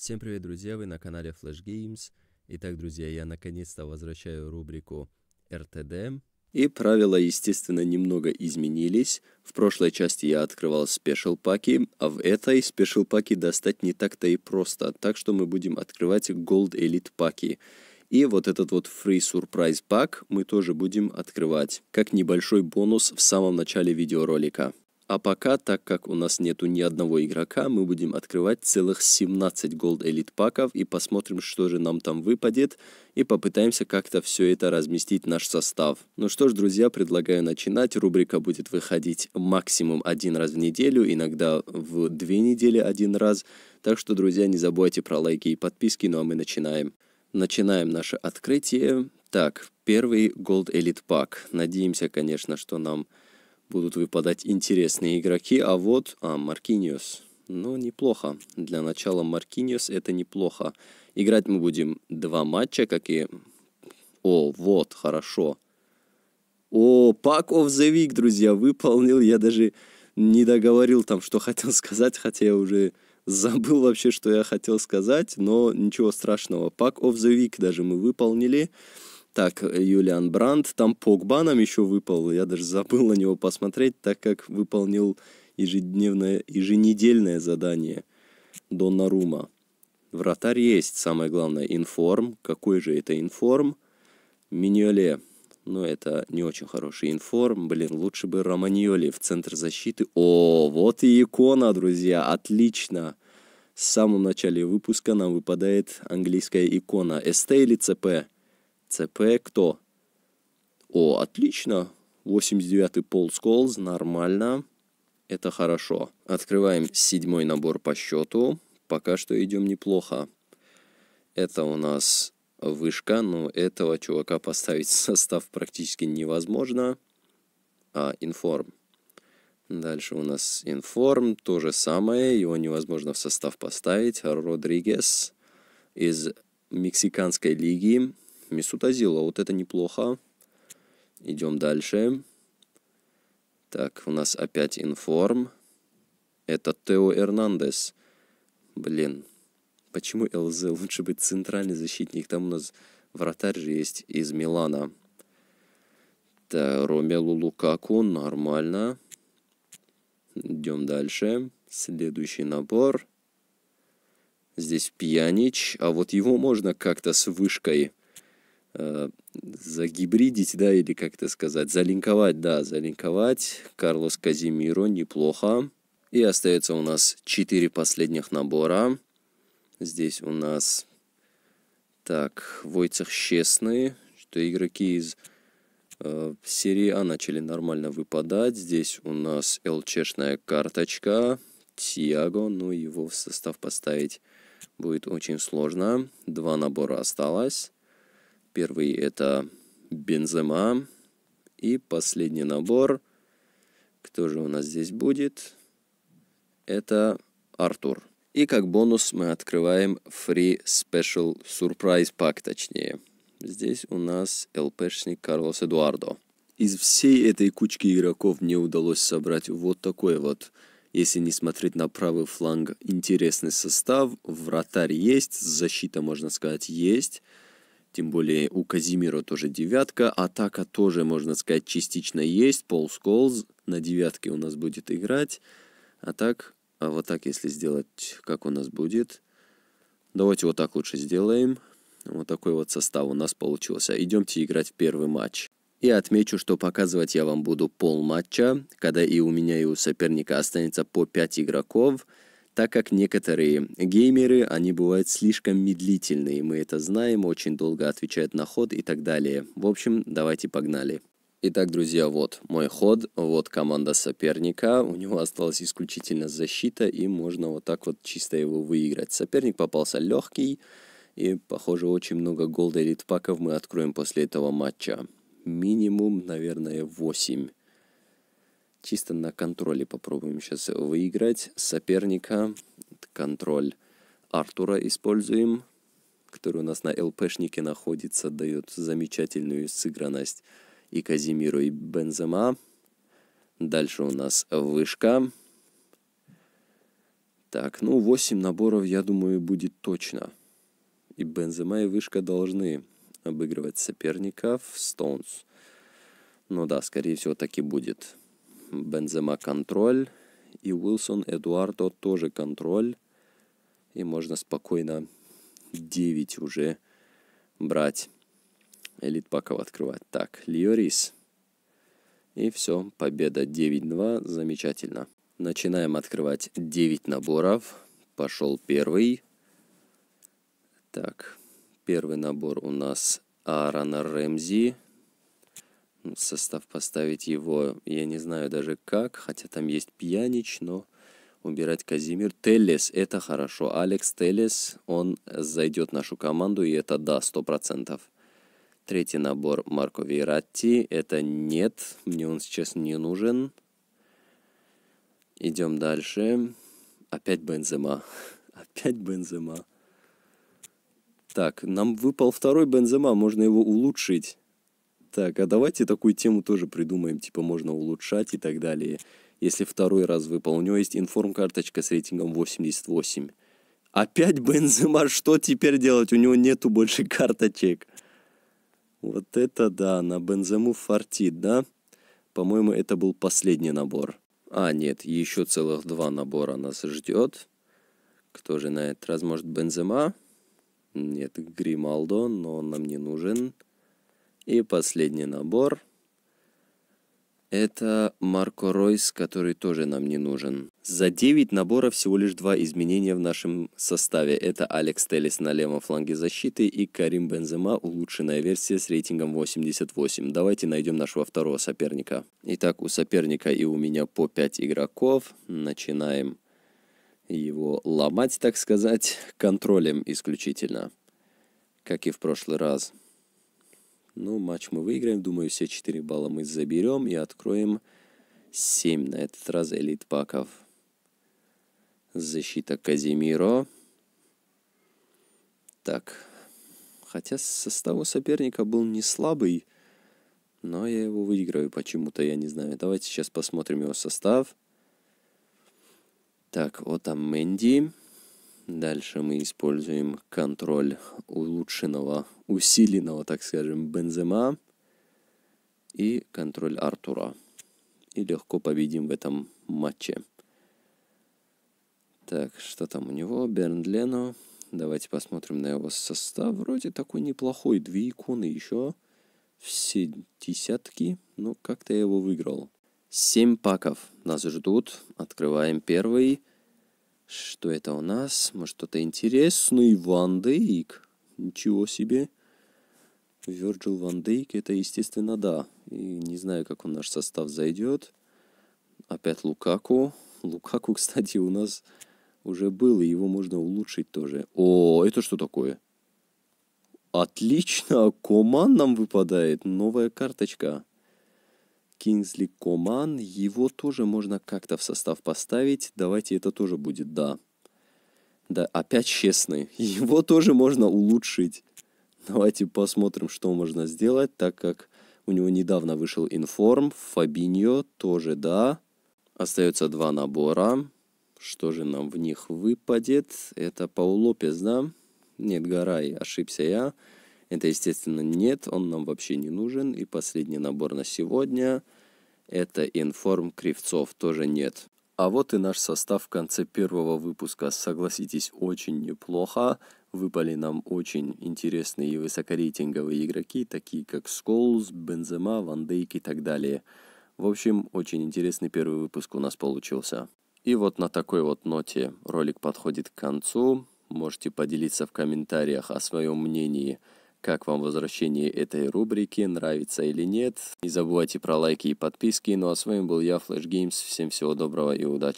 Всем привет, друзья! Вы на канале Flash Games. Итак, друзья, я наконец-то возвращаю рубрику РТД. И правила, естественно, немного изменились. В прошлой части я открывал спешл паки, а в этой спешл паки достать не так-то и просто. Так что мы будем открывать Gold Elite паки. И вот этот вот Free Surprise Pack мы тоже будем открывать, как небольшой бонус в самом начале видеоролика. А пока, так как у нас нету ни одного игрока, мы будем открывать целых 17 голд элит паков и посмотрим, что же нам там выпадет, и попытаемся как-то все это разместить наш состав. Ну что ж, друзья, предлагаю начинать. Рубрика будет выходить максимум один раз в неделю, иногда в две недели один раз. Так что, друзья, не забывайте про лайки и подписки, ну а мы начинаем. Начинаем наше открытие. Так, первый голд элит пак. Надеемся, конечно, что нам будут выпадать интересные игроки, а вот... А, Маркиниус. Ну, неплохо. Для начала Маркиниус это неплохо. Играть мы будем два матча, как и... О, вот, хорошо. О, Pack of the Week, друзья, выполнил. Я даже не договорил там, что хотел сказать, хотя я уже забыл вообще, что я хотел сказать, но ничего страшного. Pack of the Week даже мы выполнили. Так, Юлиан Бранд, там Погба нам еще выпал, я даже забыл на него посмотреть, так как выполнил ежедневное, еженедельное задание Донна Рума. Вратарь есть, самое главное, информ. Какой же это информ? Миньоле. Но ну, это не очень хороший информ. Блин, лучше бы Романьоли в центр защиты. О, вот и икона, друзья. Отлично. В самом начале выпуска нам выпадает английская икона. СТ или ЦП? ЦП кто? О, отлично. 89-й Пол Сколз, нормально. Это хорошо. Открываем седьмой набор по счету. Пока что идем неплохо. Это у нас вышка, но этого чувака поставить в состав практически невозможно. А, информ. Дальше у нас информ, то же самое, его невозможно в состав поставить. Родригес из Мексиканской лиги, Месут вот это неплохо. Идем дальше. Так, у нас опять информ. Это Тео Эрнандес. Блин, почему ЛЗ лучше быть центральный защитник? Там у нас вратарь же есть из Милана. Так, Ромелу Лукаку, нормально. Идем дальше. Следующий набор. Здесь Пьянич, а вот его можно как-то с вышкой загибридить, да, или как это сказать, залинковать, да, залинковать Карлос Казимиро неплохо. И остается у нас 4 последних набора. Здесь у нас, так, Войцах Честные, что игроки из э, серии А начали нормально выпадать. Здесь у нас ЛЧшная карточка, Тиаго, но ну, его в состав поставить будет очень сложно. Два набора осталось. Первый это Бензема. И последний набор, кто же у нас здесь будет, это Артур. И как бонус мы открываем Free Special Surprise Pack, точнее. Здесь у нас ЛПшник Карлос Эдуардо. Из всей этой кучки игроков мне удалось собрать вот такой вот, если не смотреть на правый фланг, интересный состав. Вратарь есть, защита, можно сказать, есть. Тем более у Казимира тоже девятка. Атака тоже, можно сказать, частично есть. Пол Сколз на девятке у нас будет играть. А так, а вот так, если сделать, как у нас будет. Давайте вот так лучше сделаем. Вот такой вот состав у нас получился. Идемте играть в первый матч. И отмечу, что показывать я вам буду пол матча, когда и у меня, и у соперника останется по 5 игроков так как некоторые геймеры, они бывают слишком медлительные, мы это знаем, очень долго отвечают на ход и так далее. В общем, давайте погнали. Итак, друзья, вот мой ход, вот команда соперника, у него осталась исключительно защита, и можно вот так вот чисто его выиграть. Соперник попался легкий, и, похоже, очень много голда элитпаков мы откроем после этого матча. Минимум, наверное, 8. Чисто на контроле попробуем сейчас выиграть соперника. Контроль Артура используем, который у нас на ЛПшнике находится, дает замечательную сыгранность и Казимиру, и Бензема. Дальше у нас вышка. Так, ну 8 наборов, я думаю, будет точно. И Бензема, и вышка должны обыгрывать соперников в Стоунс. Ну да, скорее всего, так и будет. Бензема контроль. И Уилсон Эдуардо тоже контроль. И можно спокойно 9 уже брать. элитпаков открывать. Так, Лиорис. И все, победа 9-2, замечательно. Начинаем открывать 9 наборов. Пошел первый. Так, первый набор у нас Аарона Рэмзи состав поставить его, я не знаю даже как, хотя там есть Пьянич, но убирать Казимир. Телес, это хорошо. Алекс Телес, он зайдет в нашу команду, и это да, 100%. Третий набор Марко Вейратти, это нет, мне он сейчас не нужен. Идем дальше. Опять Бензема. Опять Бензема. Так, нам выпал второй Бензема, можно его улучшить. Так, а давайте такую тему тоже придумаем, типа можно улучшать и так далее. Если второй раз выпал, у него есть информ-карточка с рейтингом 88. Опять Бензема, что теперь делать? У него нету больше карточек. Вот это да, на Бензему фартит, да? По-моему, это был последний набор. А, нет, еще целых два набора нас ждет. Кто же на этот раз? Может, Бензема? Нет, Грималдо, но он нам не нужен. И последний набор. Это Марко Ройс, который тоже нам не нужен. За 9 наборов всего лишь два изменения в нашем составе. Это Алекс Телес на левом фланге защиты и Карим Бензема, улучшенная версия с рейтингом 88. Давайте найдем нашего второго соперника. Итак, у соперника и у меня по 5 игроков. Начинаем его ломать, так сказать, контролем исключительно, как и в прошлый раз. Ну, матч мы выиграем, думаю, все 4 балла мы заберем и откроем 7 на этот раз элит паков. Защита Казимиро. Так, хотя состав у соперника был не слабый, но я его выиграю почему-то, я не знаю. Давайте сейчас посмотрим его состав. Так, вот там Мэнди. Дальше мы используем контроль улучшенного, усиленного, так скажем, Бензема и контроль Артура. И легко победим в этом матче. Так, что там у него? Бернд Лено. Давайте посмотрим на его состав. Вроде такой неплохой. Две иконы еще. Все десятки. Но ну, как-то я его выиграл. Семь паков нас ждут. Открываем первый. Что это у нас? Может, что-то интересное? Ван Дейк. Ничего себе. Вирджил Ван Дейк, это, естественно, да. И не знаю, как он наш состав зайдет. Опять Лукаку. Лукаку, кстати, у нас уже был, и его можно улучшить тоже. О, это что такое? Отлично, Коман нам выпадает. Новая карточка. Кинзли Коман, его тоже можно как-то в состав поставить. Давайте это тоже будет, да. Да, опять честный. Его тоже можно улучшить. Давайте посмотрим, что можно сделать, так как у него недавно вышел информ. Фабиньо тоже, да. Остается два набора. Что же нам в них выпадет? Это Паулопес, да? Нет, Гарай, ошибся я. Это, естественно, нет, он нам вообще не нужен. И последний набор на сегодня – это информ кривцов, тоже нет. А вот и наш состав в конце первого выпуска. Согласитесь, очень неплохо. Выпали нам очень интересные и высокорейтинговые игроки, такие как Сколз, Бензема, Ван Дейк и так далее. В общем, очень интересный первый выпуск у нас получился. И вот на такой вот ноте ролик подходит к концу. Можете поделиться в комментариях о своем мнении – как вам возвращение этой рубрики, нравится или нет. Не забывайте про лайки и подписки. Ну а с вами был я, Flash Games. Всем всего доброго и удачи.